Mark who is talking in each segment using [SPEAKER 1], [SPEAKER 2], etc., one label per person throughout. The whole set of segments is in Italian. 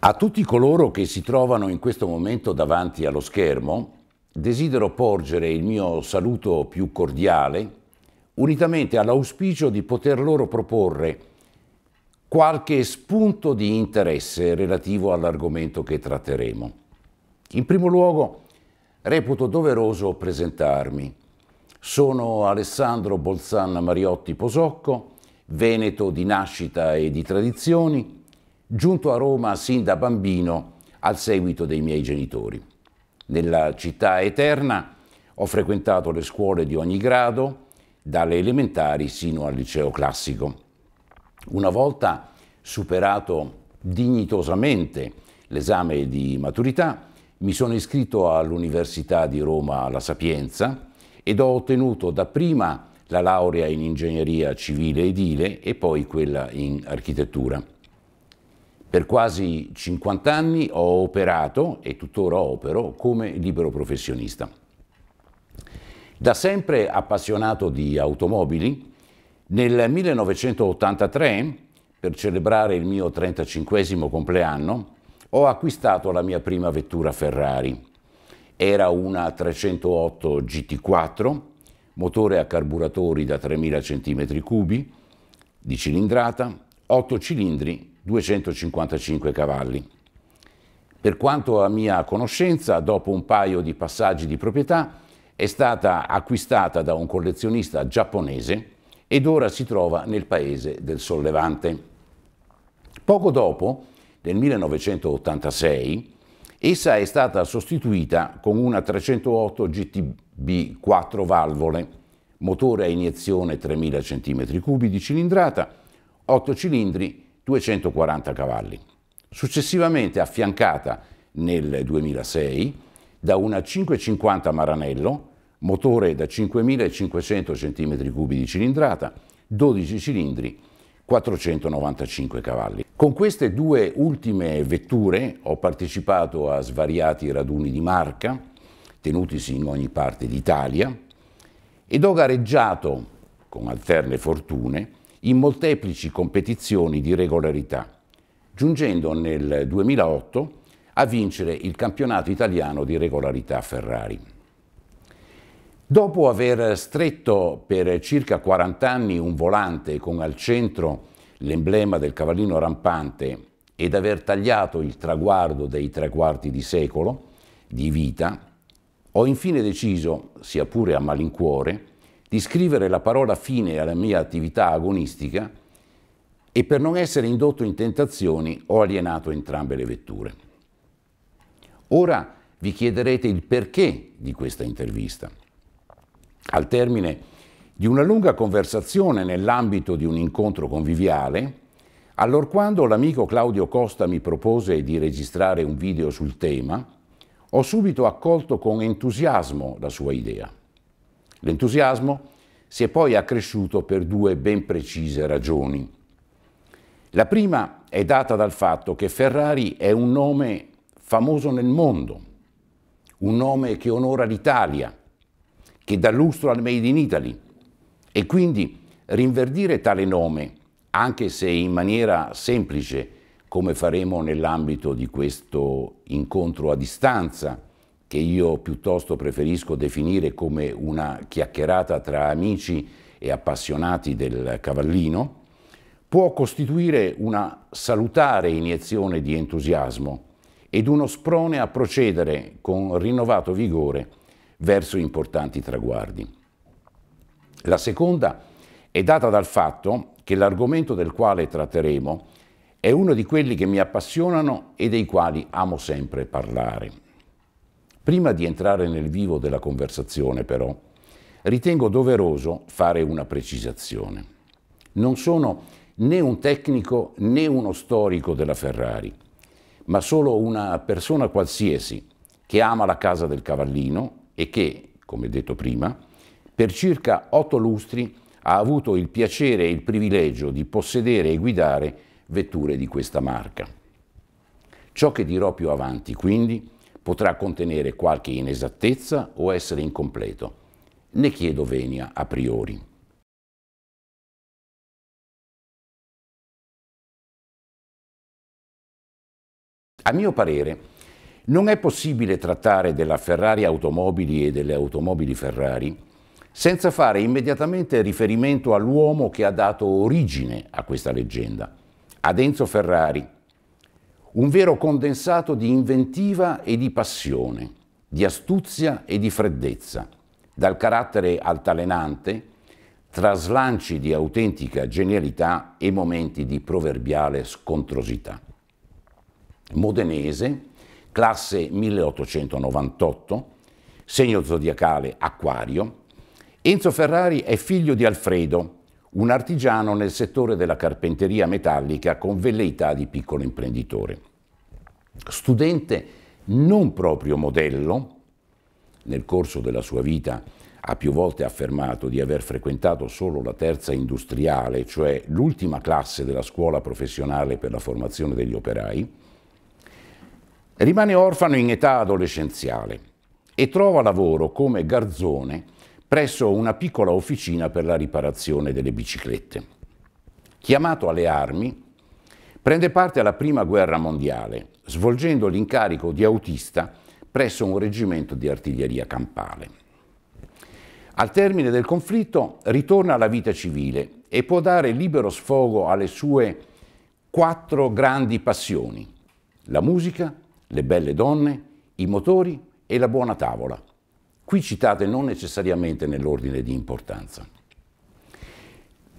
[SPEAKER 1] A tutti coloro che si trovano in questo momento davanti allo schermo, desidero porgere il mio saluto più cordiale, unitamente all'auspicio di poter loro proporre qualche spunto di interesse relativo all'argomento che tratteremo. In primo luogo, reputo doveroso presentarmi. Sono Alessandro Bolzan Mariotti Posocco, veneto di nascita e di tradizioni, giunto a Roma sin da bambino al seguito dei miei genitori. Nella città eterna ho frequentato le scuole di ogni grado, dalle elementari sino al liceo classico. Una volta superato dignitosamente l'esame di maturità, mi sono iscritto all'Università di Roma La Sapienza ed ho ottenuto dapprima la laurea in ingegneria civile edile e poi quella in architettura. Per quasi 50 anni ho operato e tuttora opero come libero professionista. Da sempre appassionato di automobili, nel 1983, per celebrare il mio 35 compleanno, ho acquistato la mia prima vettura Ferrari. Era una 308 GT4, motore a carburatori da 3000 cm3 di cilindrata, 8 cilindri 255 cavalli. Per quanto a mia conoscenza, dopo un paio di passaggi di proprietà, è stata acquistata da un collezionista giapponese ed ora si trova nel paese del Sollevante. Poco dopo, nel 1986, essa è stata sostituita con una 308 GTB 4 valvole, motore a iniezione 3000 cm3 di cilindrata, 8 cilindri 240 cavalli, successivamente affiancata nel 2006 da una 550 Maranello, motore da 5.500 cm3 di cilindrata, 12 cilindri, 495 cavalli. Con queste due ultime vetture ho partecipato a svariati raduni di marca, tenutisi in ogni parte d'Italia, ed ho gareggiato, con alterne fortune, in molteplici competizioni di regolarità, giungendo nel 2008 a vincere il campionato italiano di regolarità Ferrari. Dopo aver stretto per circa 40 anni un volante con al centro l'emblema del cavallino rampante ed aver tagliato il traguardo dei tre quarti di secolo di vita, ho infine deciso, sia pure a malincuore, di scrivere la parola fine alla mia attività agonistica e per non essere indotto in tentazioni ho alienato entrambe le vetture. Ora vi chiederete il perché di questa intervista. Al termine di una lunga conversazione nell'ambito di un incontro conviviale, allorquando l'amico Claudio Costa mi propose di registrare un video sul tema, ho subito accolto con entusiasmo la sua idea. L'entusiasmo si è poi accresciuto per due ben precise ragioni. La prima è data dal fatto che Ferrari è un nome famoso nel mondo, un nome che onora l'Italia, che dà lustro al Made in Italy e quindi rinverdire tale nome, anche se in maniera semplice, come faremo nell'ambito di questo incontro a distanza, che io piuttosto preferisco definire come una chiacchierata tra amici e appassionati del cavallino, può costituire una salutare iniezione di entusiasmo ed uno sprone a procedere con rinnovato vigore verso importanti traguardi. La seconda è data dal fatto che l'argomento del quale tratteremo è uno di quelli che mi appassionano e dei quali amo sempre parlare. Prima di entrare nel vivo della conversazione, però, ritengo doveroso fare una precisazione. Non sono né un tecnico né uno storico della Ferrari, ma solo una persona qualsiasi che ama la casa del cavallino e che, come detto prima, per circa otto lustri ha avuto il piacere e il privilegio di possedere e guidare vetture di questa marca. Ciò che dirò più avanti, quindi, potrà contenere qualche inesattezza o essere incompleto. Ne chiedo venia a priori. A mio parere, non è possibile trattare della Ferrari Automobili e delle automobili Ferrari senza fare immediatamente riferimento all'uomo che ha dato origine a questa leggenda, ad Enzo Ferrari, un vero condensato di inventiva e di passione, di astuzia e di freddezza, dal carattere altalenante, tra slanci di autentica genialità e momenti di proverbiale scontrosità. Modenese, classe 1898, segno zodiacale Acquario, Enzo Ferrari è figlio di Alfredo, un artigiano nel settore della carpenteria metallica con velleità di piccolo imprenditore. Studente non proprio modello, nel corso della sua vita ha più volte affermato di aver frequentato solo la terza industriale, cioè l'ultima classe della scuola professionale per la formazione degli operai, rimane orfano in età adolescenziale e trova lavoro come garzone presso una piccola officina per la riparazione delle biciclette. Chiamato alle armi, prende parte alla Prima Guerra Mondiale, svolgendo l'incarico di autista presso un reggimento di artiglieria campale. Al termine del conflitto ritorna alla vita civile e può dare libero sfogo alle sue quattro grandi passioni, la musica, le belle donne, i motori e la buona tavola qui citate non necessariamente nell'ordine di importanza.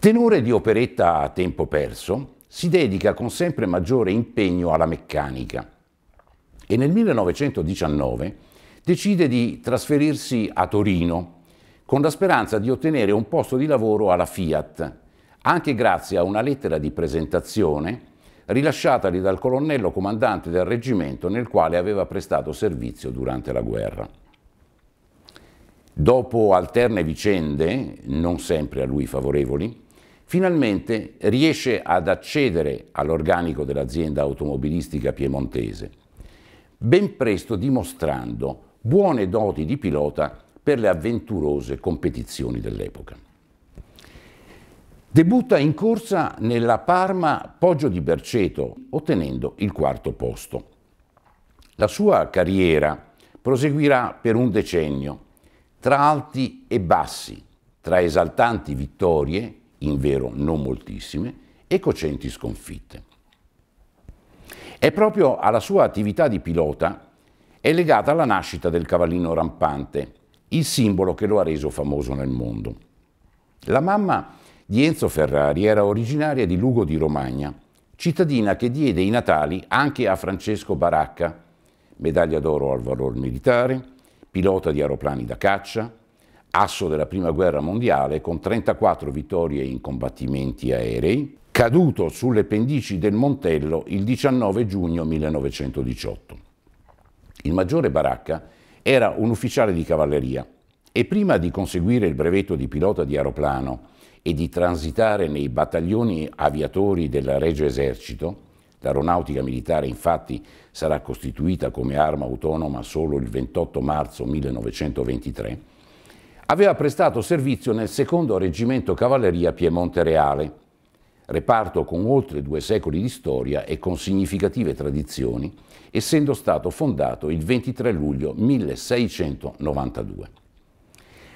[SPEAKER 1] Tenore di operetta a tempo perso, si dedica con sempre maggiore impegno alla meccanica e nel 1919 decide di trasferirsi a Torino con la speranza di ottenere un posto di lavoro alla Fiat, anche grazie a una lettera di presentazione rilasciatagli dal colonnello comandante del reggimento nel quale aveva prestato servizio durante la guerra. Dopo alterne vicende, non sempre a lui favorevoli, finalmente riesce ad accedere all'organico dell'azienda automobilistica piemontese, ben presto dimostrando buone doti di pilota per le avventurose competizioni dell'epoca. Debutta in corsa nella Parma Poggio di Berceto, ottenendo il quarto posto. La sua carriera proseguirà per un decennio, tra alti e bassi, tra esaltanti vittorie, in vero non moltissime, e cocenti sconfitte. È proprio alla sua attività di pilota è legata la nascita del cavallino rampante, il simbolo che lo ha reso famoso nel mondo. La mamma di Enzo Ferrari era originaria di Lugo di Romagna, cittadina che diede i natali anche a Francesco Baracca, medaglia d'oro al valor militare, pilota di aeroplani da caccia, asso della Prima Guerra Mondiale con 34 vittorie in combattimenti aerei, caduto sulle pendici del Montello il 19 giugno 1918. Il maggiore Baracca era un ufficiale di cavalleria e prima di conseguire il brevetto di pilota di aeroplano e di transitare nei battaglioni aviatori del Regio Esercito, L'aeronautica militare infatti sarà costituita come arma autonoma solo il 28 marzo 1923. Aveva prestato servizio nel secondo reggimento cavalleria Piemonte Reale, reparto con oltre due secoli di storia e con significative tradizioni, essendo stato fondato il 23 luglio 1692.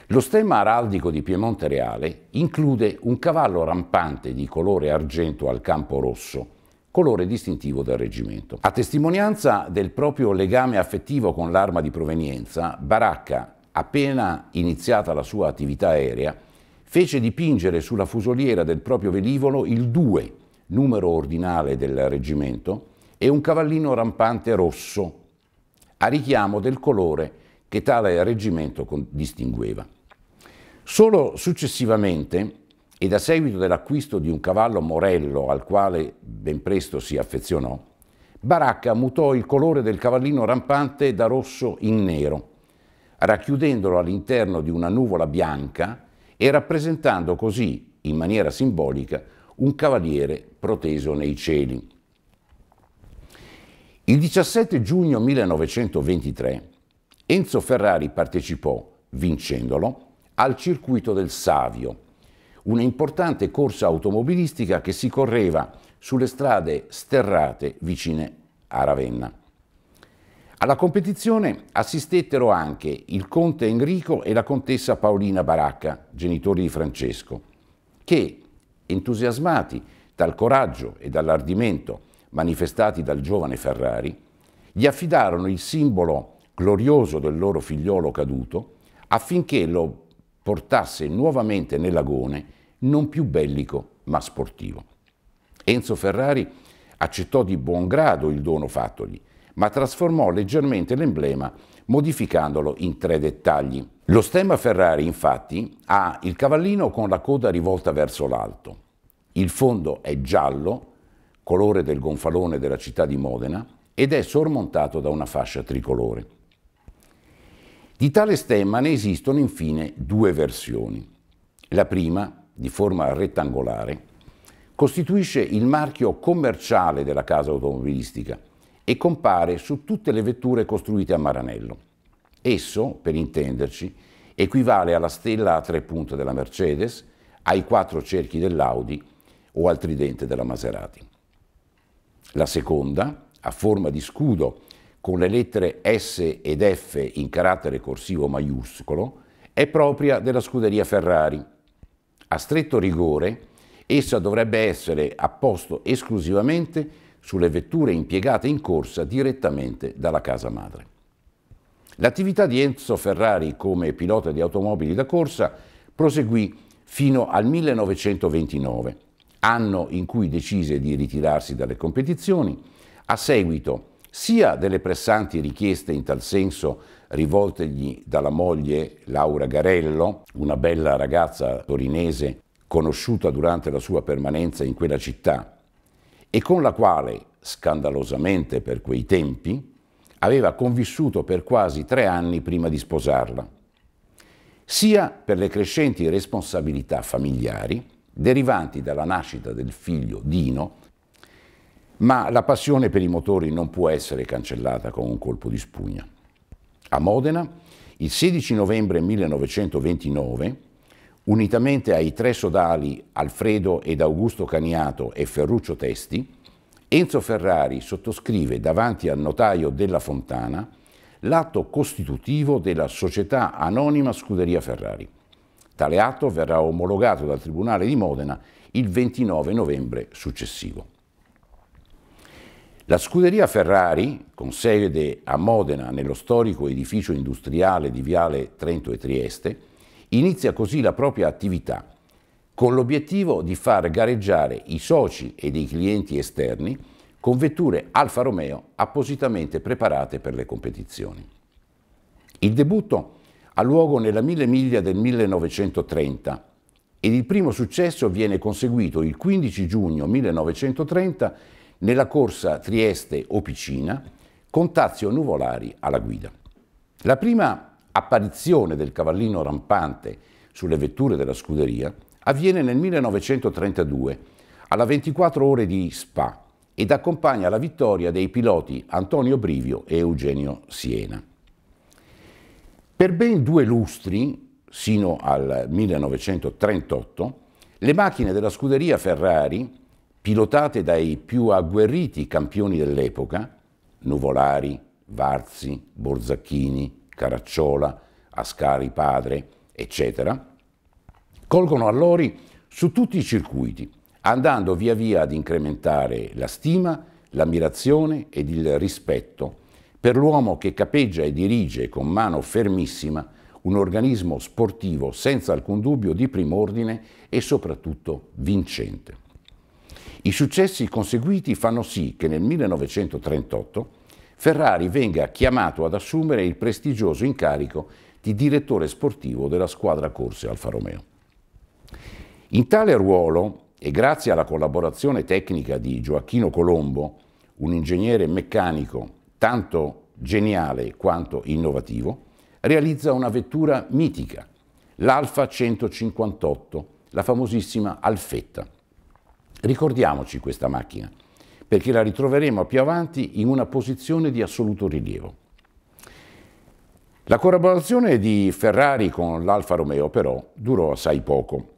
[SPEAKER 1] Lo stemma araldico di Piemonte Reale include un cavallo rampante di colore argento al campo rosso, colore distintivo del reggimento. A testimonianza del proprio legame affettivo con l'arma di provenienza, Baracca, appena iniziata la sua attività aerea, fece dipingere sulla fusoliera del proprio velivolo il 2, numero ordinale del reggimento, e un cavallino rampante rosso, a richiamo del colore che tale reggimento distingueva. Solo successivamente ed a seguito dell'acquisto di un cavallo morello al quale ben presto si affezionò, Baracca mutò il colore del cavallino rampante da rosso in nero, racchiudendolo all'interno di una nuvola bianca e rappresentando così, in maniera simbolica, un cavaliere proteso nei cieli. Il 17 giugno 1923 Enzo Ferrari partecipò, vincendolo, al circuito del Savio, una importante corsa automobilistica che si correva sulle strade sterrate vicine a Ravenna. Alla competizione assistettero anche il conte Enrico e la contessa Paolina Baracca, genitori di Francesco, che, entusiasmati dal coraggio e dall'ardimento manifestati dal giovane Ferrari, gli affidarono il simbolo glorioso del loro figliolo caduto affinché lo portasse nuovamente nell'agone non più bellico ma sportivo. Enzo Ferrari accettò di buon grado il dono fattogli, ma trasformò leggermente l'emblema modificandolo in tre dettagli. Lo stemma Ferrari infatti ha il cavallino con la coda rivolta verso l'alto, il fondo è giallo, colore del gonfalone della città di Modena, ed è sormontato da una fascia tricolore. Di tale stemma ne esistono infine due versioni. La prima, di forma rettangolare, costituisce il marchio commerciale della casa automobilistica e compare su tutte le vetture costruite a Maranello. Esso, per intenderci, equivale alla stella a tre punte della Mercedes, ai quattro cerchi dell'Audi o al tridente della Maserati. La seconda, a forma di scudo con le lettere S ed F in carattere corsivo maiuscolo, è propria della scuderia Ferrari. A stretto rigore, essa dovrebbe essere a posto esclusivamente sulle vetture impiegate in corsa direttamente dalla casa madre. L'attività di Enzo Ferrari come pilota di automobili da corsa proseguì fino al 1929, anno in cui decise di ritirarsi dalle competizioni, a seguito sia delle pressanti richieste in tal senso rivoltegli dalla moglie Laura Garello, una bella ragazza torinese conosciuta durante la sua permanenza in quella città e con la quale, scandalosamente per quei tempi, aveva convissuto per quasi tre anni prima di sposarla, sia per le crescenti responsabilità familiari derivanti dalla nascita del figlio Dino ma la passione per i motori non può essere cancellata con un colpo di spugna. A Modena, il 16 novembre 1929, unitamente ai tre sodali Alfredo ed Augusto Caniato e Ferruccio Testi, Enzo Ferrari sottoscrive davanti al notaio della Fontana l'atto costitutivo della società anonima Scuderia Ferrari. Tale atto verrà omologato dal Tribunale di Modena il 29 novembre successivo. La scuderia Ferrari, con sede a Modena nello storico edificio industriale di Viale Trento e Trieste, inizia così la propria attività con l'obiettivo di far gareggiare i soci ed i clienti esterni con vetture Alfa Romeo appositamente preparate per le competizioni. Il debutto ha luogo nella mille miglia del 1930 ed il primo successo viene conseguito il 15 giugno 1930 nella corsa Trieste o Picina con Tazio Nuvolari alla guida. La prima apparizione del cavallino rampante sulle vetture della scuderia avviene nel 1932 alla 24 ore di Spa ed accompagna la vittoria dei piloti Antonio Brivio e Eugenio Siena. Per ben due lustri, sino al 1938, le macchine della scuderia Ferrari pilotate dai più agguerriti campioni dell'epoca, Nuvolari, Varzi, Borzacchini, Caracciola, Ascari padre, eccetera, colgono allori su tutti i circuiti, andando via via ad incrementare la stima, l'ammirazione ed il rispetto per l'uomo che capeggia e dirige con mano fermissima un organismo sportivo senza alcun dubbio di prim'ordine e soprattutto vincente. I successi conseguiti fanno sì che nel 1938 Ferrari venga chiamato ad assumere il prestigioso incarico di direttore sportivo della squadra corse Alfa Romeo. In tale ruolo, e grazie alla collaborazione tecnica di Gioacchino Colombo, un ingegnere meccanico tanto geniale quanto innovativo, realizza una vettura mitica, l'Alfa 158, la famosissima Alfetta Ricordiamoci questa macchina, perché la ritroveremo più avanti in una posizione di assoluto rilievo. La collaborazione di Ferrari con l'Alfa Romeo però durò assai poco.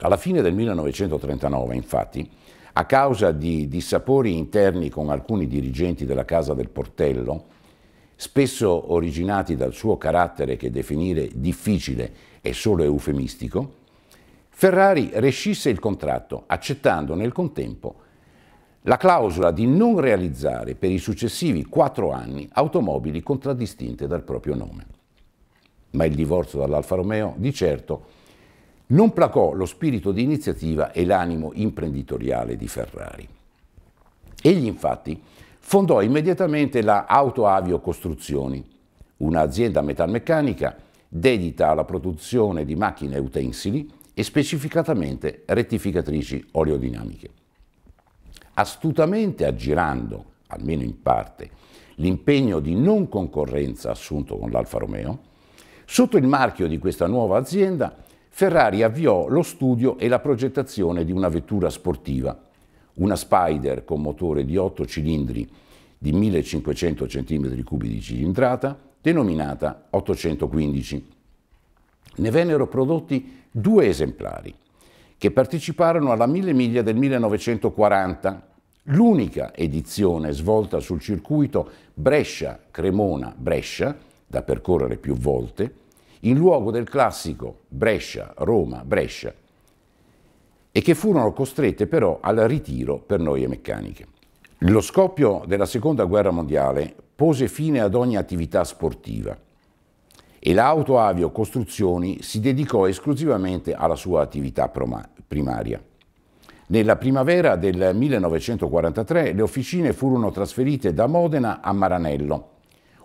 [SPEAKER 1] Alla fine del 1939, infatti, a causa di dissapori interni con alcuni dirigenti della Casa del Portello, spesso originati dal suo carattere che definire difficile è solo eufemistico, Ferrari rescisse il contratto, accettando nel contempo la clausola di non realizzare per i successivi quattro anni automobili contraddistinte dal proprio nome. Ma il divorzio dall'Alfa Romeo di certo non placò lo spirito di iniziativa e l'animo imprenditoriale di Ferrari. Egli infatti fondò immediatamente la Auto Avio Costruzioni, un'azienda metalmeccanica dedita alla produzione di macchine e utensili e specificatamente rettificatrici oleodinamiche. Astutamente aggirando, almeno in parte, l'impegno di non concorrenza assunto con l'Alfa Romeo, sotto il marchio di questa nuova azienda Ferrari avviò lo studio e la progettazione di una vettura sportiva, una Spider con motore di 8 cilindri di 1500 cm3 di cilindrata, denominata 815 ne vennero prodotti due esemplari che parteciparono alla Mille Miglia del 1940, l'unica edizione svolta sul circuito Brescia-Cremona-Brescia, da percorrere più volte, in luogo del classico Brescia-Roma-Brescia, e che furono costrette però al ritiro per noie meccaniche. Lo scoppio della Seconda Guerra Mondiale pose fine ad ogni attività sportiva e l'auto avio costruzioni si dedicò esclusivamente alla sua attività primaria. Nella primavera del 1943 le officine furono trasferite da Modena a Maranello,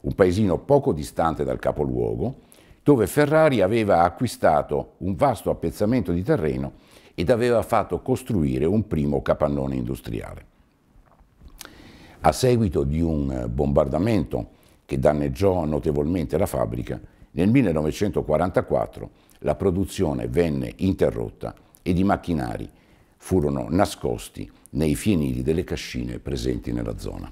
[SPEAKER 1] un paesino poco distante dal capoluogo, dove Ferrari aveva acquistato un vasto appezzamento di terreno ed aveva fatto costruire un primo capannone industriale. A seguito di un bombardamento che danneggiò notevolmente la fabbrica, nel 1944 la produzione venne interrotta ed i macchinari furono nascosti nei fienili delle cascine presenti nella zona.